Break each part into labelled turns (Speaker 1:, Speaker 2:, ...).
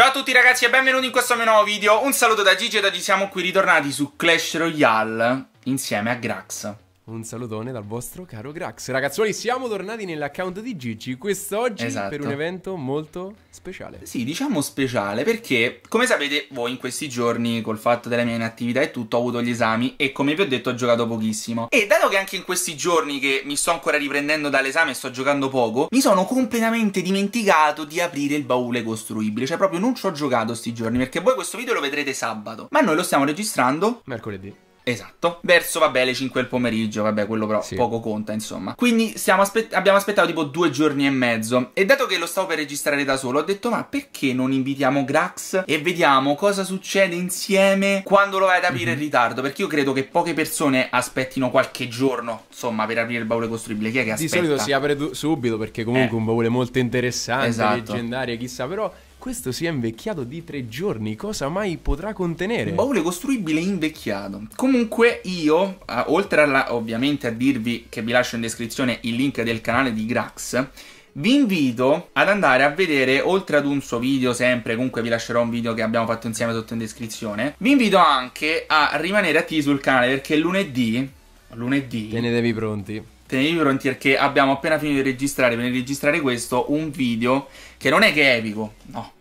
Speaker 1: Ciao a tutti ragazzi e benvenuti in questo mio nuovo video, un saluto da Gigi e da Gigi siamo qui ritornati su Clash Royale insieme a Grax. Un salutone dal vostro caro Grax. Ragazzuoli, siamo
Speaker 2: tornati nell'account di Gigi quest'oggi esatto. per un evento molto speciale. Sì, diciamo
Speaker 1: speciale perché, come sapete voi, in questi giorni, col fatto della mia inattività e tutto, ho avuto gli esami e, come vi ho detto, ho giocato pochissimo. E dato che anche in questi giorni che mi sto ancora riprendendo dall'esame e sto giocando poco, mi sono completamente dimenticato di aprire il baule costruibile. Cioè, proprio non ci ho giocato sti giorni perché voi questo video lo vedrete sabato, ma noi lo stiamo registrando mercoledì. Esatto, verso vabbè le 5 del pomeriggio, vabbè quello però sì. poco conta insomma. Quindi aspe abbiamo aspettato tipo due giorni e mezzo e dato che lo stavo per registrare da solo ho detto ma perché non invitiamo Grax e vediamo cosa succede insieme quando lo vai ad aprire mm -hmm. in ritardo? Perché io credo che poche persone aspettino qualche giorno insomma per aprire il baule costruibile, chi è che aspetta? Di solito si
Speaker 2: apre subito perché comunque eh. un baule molto interessante, esatto.
Speaker 1: leggendario chissà però questo sia invecchiato di tre giorni, cosa mai potrà contenere? Un baule costruibile invecchiato. Comunque io, eh, oltre alla, ovviamente a dirvi che vi lascio in descrizione il link del canale di Grax, vi invito ad andare a vedere, oltre ad un suo video sempre, comunque vi lascerò un video che abbiamo fatto insieme sotto in descrizione, vi invito anche a rimanere attivi sul canale perché lunedì, lunedì... Tenetevi pronti. Tenetevi pronti perché abbiamo appena finito di registrare, per registrare questo, un video che non è che è epico, no,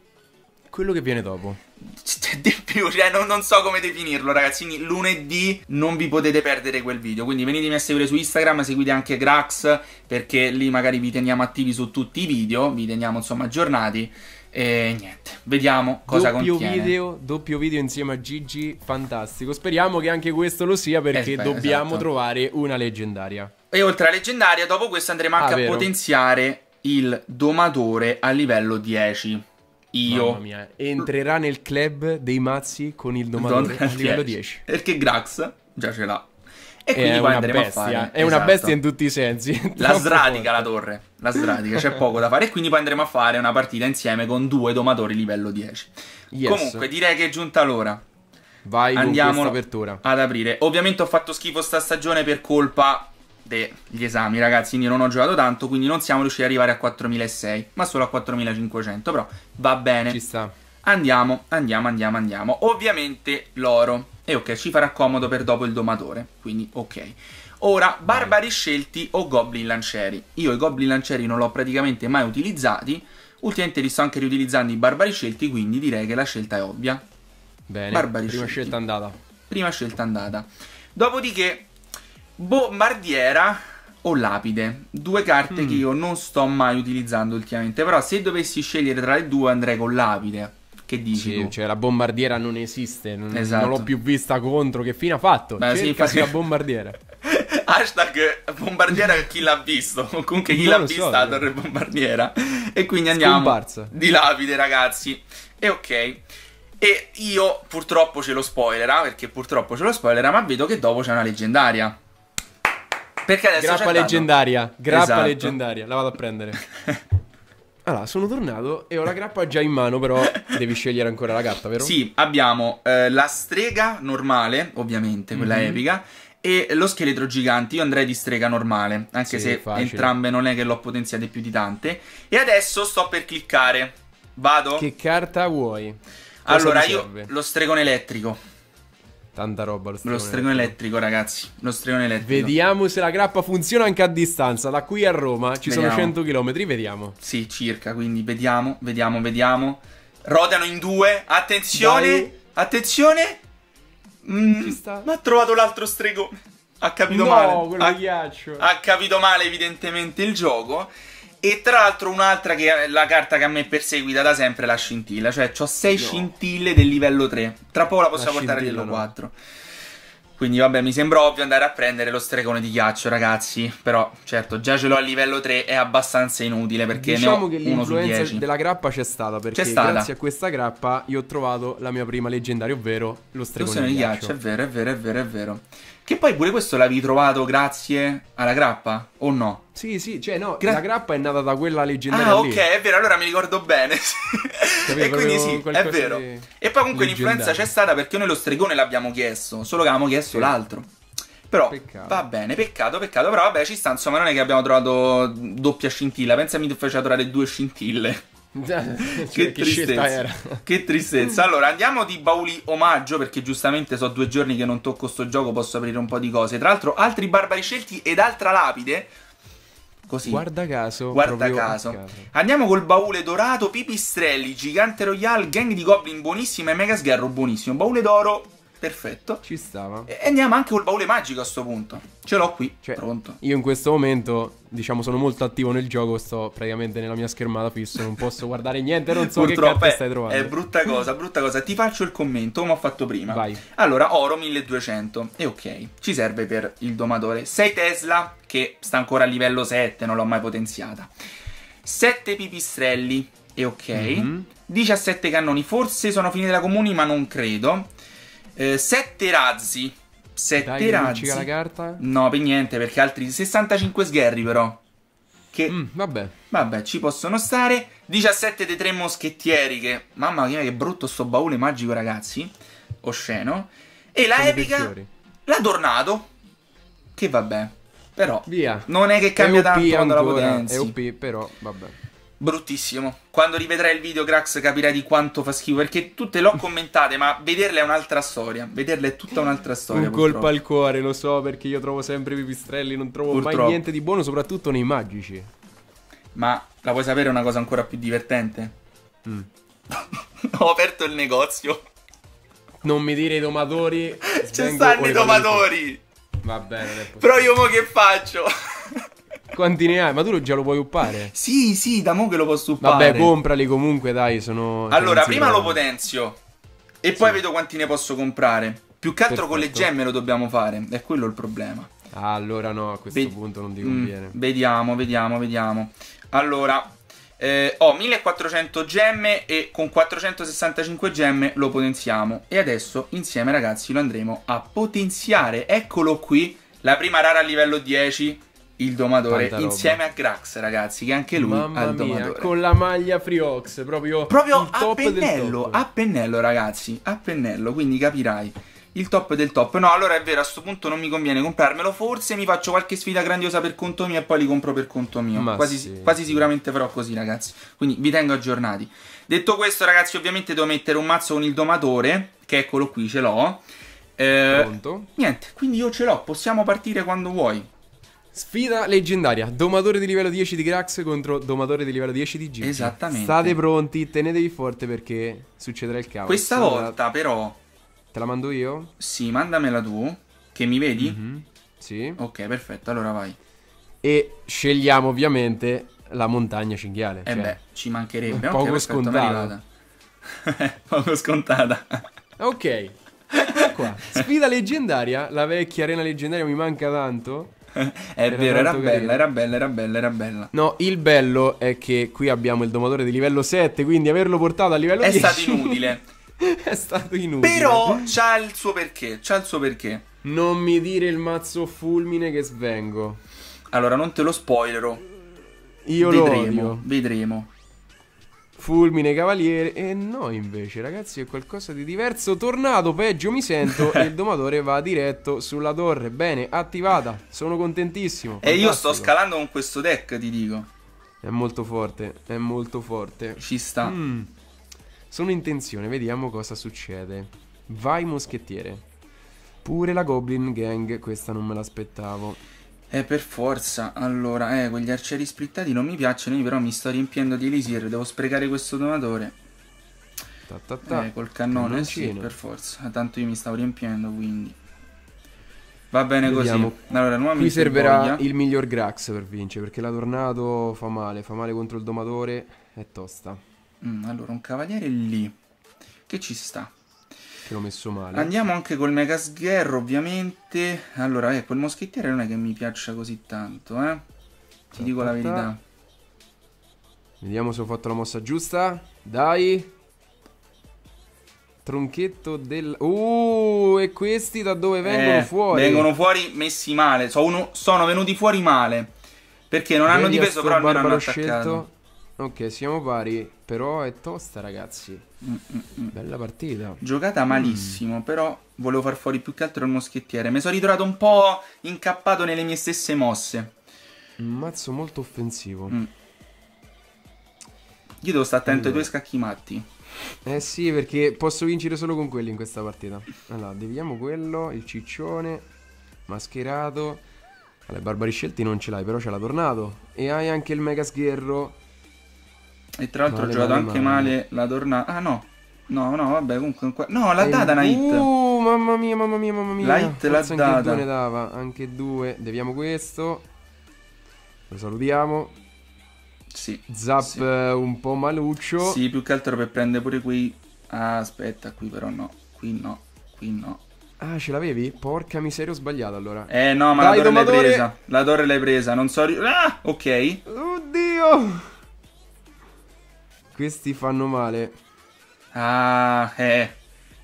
Speaker 1: quello che viene dopo. Cioè, di più, cioè, non, non, so come definirlo, ragazzi. Quindi, lunedì non vi potete perdere quel video. Quindi venitemi a seguire su Instagram, seguite anche Grax, perché lì magari vi teniamo attivi su tutti i video, vi teniamo insomma aggiornati. E niente, vediamo cosa doppio contiene. Video,
Speaker 2: doppio video insieme a Gigi, fantastico. Speriamo che anche questo lo sia, perché eh, dobbiamo esatto. trovare una leggendaria. E oltre a leggendaria, dopo questo andremo anche ah, a vero.
Speaker 1: potenziare il domatore a livello 10. Io. Mia,
Speaker 2: entrerà nel club dei mazzi con il domani a livello 10.
Speaker 1: Perché Grax già ce l'ha. E quindi è una bestia. È esatto. una bestia in tutti i sensi. La sradica la torre. La sradica, c'è poco da fare. E quindi poi andremo a fare una partita insieme con due domatori livello 10.
Speaker 2: Yes. Comunque, direi
Speaker 1: che è giunta l'ora. Vai Andiamo ad aprire. Ovviamente ho fatto schifo sta stagione per colpa degli esami ragazzi quindi non ho giocato tanto quindi non siamo riusciti ad arrivare a 4.600 ma solo a 4.500 però va bene ci sta andiamo andiamo andiamo andiamo ovviamente l'oro e ok ci farà comodo per dopo il domatore quindi ok Ora, barbari scelti o goblin lancieri. Io i goblin lancieri non l'ho praticamente mai utilizzati. Ultimamente li sto anche riutilizzando i barbari scelti, quindi direi che la scelta è ovvia. Bene, barbari prima scelti. scelta andata. Prima scelta andata. Dopodiché Bombardiera o Lapide, due carte mm. che io non sto mai utilizzando ultimamente, però se dovessi scegliere tra le due andrei con Lapide. Che dici? Sì, cioè la bombardiera non esiste, non, esatto. non l'ho più vista contro, che fine ha fatto?
Speaker 2: Beh, Cercasi sì, la bombardiera.
Speaker 1: Hashtag bombardiera chi l'ha visto, o comunque chi l'ha so, vista la eh. torre bombardiera.
Speaker 2: E quindi andiamo Scomparsa.
Speaker 1: di Lapide ragazzi. E ok. E io purtroppo ce lo spoilerà, perché purtroppo ce lo spoilerà, ma vedo che dopo c'è una leggendaria.
Speaker 2: Perché adesso Grappa leggendaria. Grappa esatto.
Speaker 1: leggendaria. La vado a prendere.
Speaker 2: Allora, sono tornato e ho la grappa già in mano, però
Speaker 1: devi scegliere ancora la carta, vero? Sì, abbiamo eh, la strega normale, ovviamente, quella mm-hmm. epica, e lo scheletro gigante. Io andrei di strega normale, anche sì, se facile. entrambe non è che l'ho potenziate più di tante. E adesso sto per cliccare. Vado? Che carta vuoi? Cosa allora, io lo stregone elettrico. Tanta roba lo stregone, lo stregone
Speaker 2: elettrico. elettrico, ragazzi. Lo stregone elettrico. Vediamo se la grappa funziona anche a distanza. Da qui a Roma
Speaker 1: ci vediamo. sono 100 km, vediamo. Sì, circa, quindi vediamo, vediamo, vediamo. Rodano in due. Attenzione! Dai. Attenzione! Mm, ma ha trovato l'altro stregone. Ha capito no, male. Ha, ha capito male evidentemente il gioco. E tra l'altro un'altra che è la carta che a me è perseguita da sempre è la scintilla, cioè ho 6 scintille del livello 3. Tra poco la possiamo la portare a livello 4. Quindi vabbè, mi sembra ovvio andare a prendere lo stregone di ghiaccio, ragazzi. Però, certo, già ce l'ho a livello 3, è abbastanza inutile perché diciamo ne ho che uno su 10.
Speaker 2: della grappa c'è stata, perché c'è stata. grazie a questa grappa io ho trovato la mia prima leggendaria, ovvero lo stregone, lo stregone di, ghiaccio. È vero, è
Speaker 1: vero, è vero, è vero. Che poi pure questo l'avevi trovato grazie alla grappa, o no?
Speaker 2: Sì, sì, cioè no, Gra- la
Speaker 1: grappa è nata da quella leggendaria Ah, ok, lì. è vero, allora mi ricordo bene. Capito, e quindi sì, è vero. E poi comunque l'influenza c'è stata perché noi lo stregone l'abbiamo chiesto, solo che avevamo chiesto sì. l'altro. Però peccato. va bene, peccato, peccato, però vabbè ci sta, insomma non è che abbiamo trovato doppia scintilla, pensa mi faccia trovare due scintille
Speaker 2: cioè, che, tristezza.
Speaker 1: che tristezza. Allora, andiamo di bauli omaggio, perché giustamente so due giorni che non tocco sto gioco, posso aprire un po' di cose. Tra l'altro, altri barbari scelti ed altra lapide. Così. Guarda caso. Guarda caso. caso. Andiamo col baule dorato, pipistrelli, gigante royale, gang di goblin buonissima e mega sgherro buonissimo. Baule d'oro Perfetto. Ci stava. E andiamo anche col baule magico a sto punto.
Speaker 2: Ce l'ho qui. Cioè, pronto. Io in questo momento, diciamo, sono molto attivo nel gioco. Sto praticamente nella mia schermata fisso. Non posso guardare niente. Non so Purtroppo che carte stai trovando. È
Speaker 1: brutta cosa, brutta cosa. Ti faccio il commento come ho fatto prima. Vai. Allora, oro 1200. E ok, ci serve per il domatore. 6 Tesla, che sta ancora a livello 7. Non l'ho mai potenziata. 7 pipistrelli. E ok. Mm -hmm. 17 cannoni. Forse sono finiti da comuni, ma non credo. Eh, sette razzi. Sette Dai, razzi. la carta? No, per niente, perché altri 65 sgherri però. Che... Mm, vabbè. Vabbè, ci possono stare. 17 dei tre moschettieri che... Mamma mia, che brutto sto baule magico, ragazzi. Osceno. E la Sono epica... La Tornado. Che vabbè. Però... Via. Non è che cambia è tanto la potenza. È OP, però, vabbè bruttissimo. Quando rivedrai il video, Grax, capirai di quanto fa schifo. Perché tutte l'ho commentate, ma vederle è un'altra storia. Vederle è tutta un'altra storia. Un colpo al
Speaker 2: cuore, lo so, perché io trovo sempre i pipistrelli, non trovo purtroppo. mai niente di buono, soprattutto nei magici.
Speaker 1: Ma la vuoi sapere una cosa ancora più divertente? Mm. Ho aperto il negozio. Non mi dire i domatori. Ci stanno i domatori. Va bene. Però io mo che faccio?
Speaker 2: Quanti ne hai? Ma tu già lo puoi uppare? Sì, sì, da mo che lo posso uppare. Vabbè, comprali comunque, dai, sono... Allora, prima lo
Speaker 1: potenzio. E poi sì. vedo quanti ne posso comprare. Più che altro Perfetto. con le gemme lo dobbiamo fare. È quello il problema. Allora no, a questo Ve punto non ti mm, conviene. Mm, vediamo, vediamo, vediamo. Allora, eh, ho 1400 gemme e con 465 gemme lo potenziamo. E adesso insieme ragazzi lo andremo a potenziare. Eccolo qui, la prima rara a livello 10 il domatore insieme a Grax, ragazzi, che anche lui Mamma ha il domatore. Mia,
Speaker 2: con la maglia Friox, proprio, proprio a pennello,
Speaker 1: a pennello, ragazzi, a pennello, quindi capirai. Il top del top. No, allora è vero, a questo punto non mi conviene comprarmelo. Forse mi faccio qualche sfida grandiosa per conto mio e poi li compro per conto mio. Quasi, sì. quasi sicuramente farò così, ragazzi. Quindi vi tengo aggiornati. Detto questo, ragazzi, ovviamente devo mettere un mazzo con il domatore, che eccolo qui, ce l'ho. Eh, Pronto? Niente, quindi io ce l'ho. Possiamo partire quando vuoi. Sfida leggendaria, domatore di livello 10
Speaker 2: di Grax contro domatore di livello 10 di G. Esattamente. State pronti, tenetevi forte perché succederà il caos. Questa Sarà...
Speaker 1: volta però... Te
Speaker 2: la mando io?
Speaker 1: Sì, mandamela tu,
Speaker 2: che mi vedi? Mm-hmm. Sì. Ok, perfetto, allora vai. E scegliamo ovviamente la montagna cinghiale. Eh cioè, beh, ci mancherebbe. poco okay, scontata.
Speaker 1: poco scontata.
Speaker 2: ok. Qua. Sfida leggendaria, la vecchia arena leggendaria mi manca tanto è era vero, era bella, era
Speaker 1: bella, era bella, era bella.
Speaker 2: No, il bello è che qui abbiamo il domatore di livello 7, quindi averlo portato a livello è 10 è stato
Speaker 1: inutile. è stato inutile. Però c'ha il suo perché, c'ha il suo perché. Non
Speaker 2: mi dire il mazzo fulmine che svengo. Allora, non te lo spoilerò. Io vedremo, lo odio.
Speaker 1: Vedremo.
Speaker 2: Fulmine Cavaliere e noi invece ragazzi è qualcosa di diverso Tornato peggio mi sento e il domatore va diretto sulla torre Bene attivata sono contentissimo Fantastico. E io sto
Speaker 1: scalando con questo deck ti dico
Speaker 2: È molto forte è molto forte Ci sta mm. Sono in tensione vediamo cosa succede Vai moschettiere Pure la Goblin
Speaker 1: Gang questa non me l'aspettavo eh, per forza. Allora, eh, quegli arcieri splittati non mi piacciono, io però mi sto riempiendo di elisir, devo sprecare questo domatore. Ta, ta, ta. Eh, col cannone, sì, per forza. Ah, tanto io mi stavo riempiendo, quindi. Va bene Vediamo. così. Allora, nuova Qui servirà voglia.
Speaker 2: il miglior Grax per vincere, perché la Tornado fa male, fa male contro il domatore, è tosta.
Speaker 1: Mm, allora, un cavaliere lì, che ci sta.
Speaker 2: Che l'ho messo male. Andiamo
Speaker 1: anche col Mega Sgherro, ovviamente. Allora, ecco, il moschettiere non è che mi piaccia così tanto, eh. Ti dico la verità.
Speaker 2: Vediamo se ho fatto la mossa giusta. Dai. Tronchetto del... Uh, e questi da dove vengono eh, fuori? Vengono
Speaker 1: fuori messi male. So uno... Sono venuti fuori male. Perché non Vedi hanno difeso, però non hanno attaccato. Scelto.
Speaker 2: Ok, siamo pari. Però è tosta, ragazzi. Mm, mm,
Speaker 1: mm, Bella partita. Giocata mm. malissimo, però volevo far fuori più che altro il moschettiere. Mi sono ritrovato un po' incappato nelle mie stesse mosse. Un mazzo molto offensivo. Mm. Io devo stare attento allora. ai due scacchi matti. Eh
Speaker 2: sì, perché posso vincere solo con quelli in questa partita. Allora, deviamo quello, il ciccione, mascherato. Allora, barbari scelti non ce l'hai, però ce l'ha tornato. E hai anche il
Speaker 1: mega sgherro e tra l'altro ho giocato male, anche male, male la tornata. Ah no, No, no, vabbè, comunque. No, l'ha eh, data una hit.
Speaker 2: Uh, mamma mia, mamma mia, mamma mia. La hit l'ha data. Anche due ne dava, anche due. Deviamo questo. Lo salutiamo.
Speaker 1: Sì. Zap sì. Eh, un po' maluccio. Sì, più che altro per prendere pure qui. Ah, aspetta, qui però no. Qui no, qui no.
Speaker 2: Ah, ce l'avevi? Porca miseria, ho sbagliato allora. Eh no, ma Dai, la torre l'hai presa.
Speaker 1: La torre l'hai presa, non so. Ah, ok. Oddio. Questi fanno male. Ah, eh.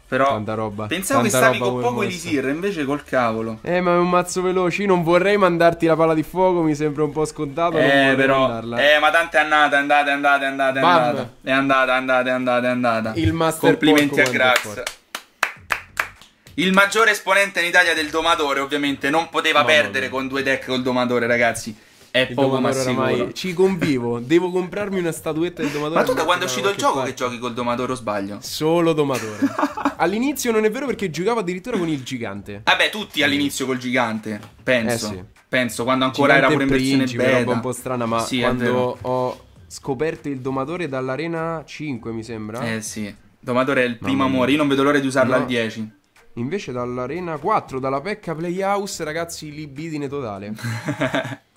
Speaker 1: Però tanta roba. Pensavo tanta che stavi con poco Elisir, invece col cavolo.
Speaker 2: Eh, ma è un mazzo veloce. Io non vorrei mandarti la palla di fuoco, mi sembra un po' scontato. Eh, però. Mandarla. Eh, ma
Speaker 1: tanto è andata, è andata, è andata, È andata, è andata, è andata. Il master Complimenti a Grax. Il maggiore esponente in Italia del domatore, ovviamente, non poteva Mamma perdere mia. con due deck col domatore, ragazzi. È il poco ma sicuro. Ci
Speaker 2: convivo, devo comprarmi una statuetta del
Speaker 1: Domatore. Ma tu da quando è uscito il gioco parte. che giochi col Domatore o sbaglio?
Speaker 2: Solo Domatore. all'inizio non è vero perché giocavo addirittura con il gigante.
Speaker 1: Vabbè, tutti all'inizio col gigante, penso. Eh sì. Penso, quando ancora gigante era pure in versione principe, beta. È un po' strana, ma sì, quando
Speaker 2: ho scoperto il Domatore dall'Arena 5, mi sembra. Eh
Speaker 1: sì. Domatore è il primo amore, io non vedo l'ora di usarlo no. al 10.
Speaker 2: Invece dall'Arena 4, dalla Pecca Playhouse, ragazzi, libidine totale.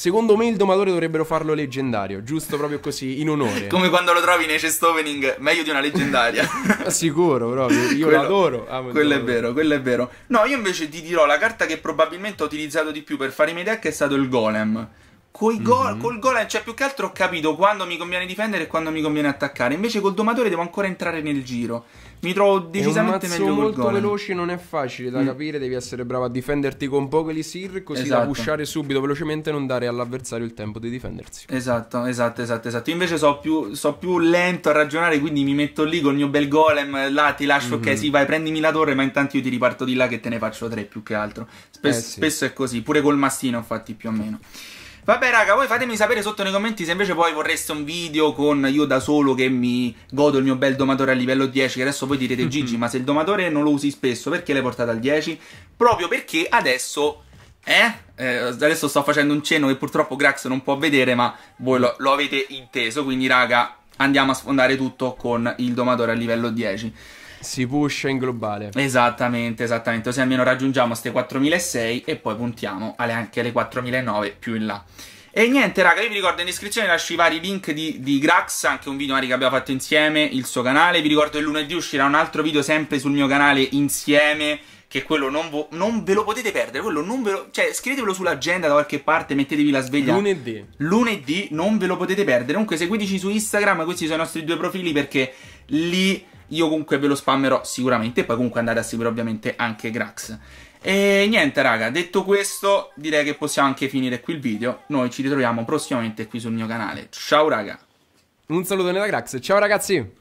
Speaker 2: Secondo me il domatore dovrebbero farlo leggendario, giusto proprio così, in onore. Come
Speaker 1: quando lo trovi nei chest opening, meglio di una leggendaria.
Speaker 2: Sicuro, proprio. Io quello, l'adoro. Ah, quello è vero, quello è vero.
Speaker 1: No, io invece ti dirò la carta che probabilmente ho utilizzato di più per fare i miei deck è stato il Golem. Coi go- mm-hmm. Col golem, cioè più che altro ho capito quando mi conviene difendere e quando mi conviene attaccare. Invece col domatore devo ancora entrare nel giro mi trovo decisamente meglio col molto Golem.
Speaker 2: veloce non è facile da mm. capire, devi essere bravo a difenderti con poche lisir, così esatto. da pushare subito velocemente e non dare all'avversario il tempo di difendersi.
Speaker 1: Esatto, esatto, esatto, esatto. Io invece so più, so più lento a ragionare, quindi mi metto lì con il mio bel golem, là ti lascio, mm-hmm. ok, mhm. sì, vai, prendimi la torre, ma intanto io ti riparto di là che te ne faccio tre più che altro. Spes- eh sì. Spesso è così, pure col mastino infatti più o meno. Vabbè raga, voi fatemi sapere sotto nei commenti se invece poi vorreste un video con io da solo che mi godo il mio bel domatore a livello 10, che adesso voi direte mhm. Gigi, ma se il domatore non lo usi spesso, perché l'hai portato al 10? Proprio perché adesso... Eh? eh? Adesso sto facendo un cenno che purtroppo Grax non può vedere, ma voi lo, lo avete inteso, quindi raga, andiamo a sfondare tutto con il domatore a livello 10 si pusha in globale. Esattamente, esattamente. Così almeno raggiungiamo queste 4.600 e poi puntiamo alle, anche alle 4.900 più in là. E niente, raga, io vi ricordo in descrizione lascio i vari link di, di Grax, anche un video magari che abbiamo fatto insieme, il suo canale. Vi ricordo che lunedì uscirà un altro video sempre sul mio canale insieme che quello non, non, ve lo potete perdere. Quello non ve lo. Cioè, scrivetevelo sull'agenda da qualche parte, mettetevi la sveglia. Lunedì. Lunedì non ve lo potete perdere. Comunque, seguiteci su Instagram, questi sono i nostri due profili perché lì io comunque ve lo spammerò sicuramente, poi comunque andate a seguire ovviamente anche Grax. E niente raga, detto questo direi che possiamo anche finire qui il video, noi ci ritroviamo prossimamente qui sul mio canale, ciao raga! Un saluto da Grax, ciao ragazzi!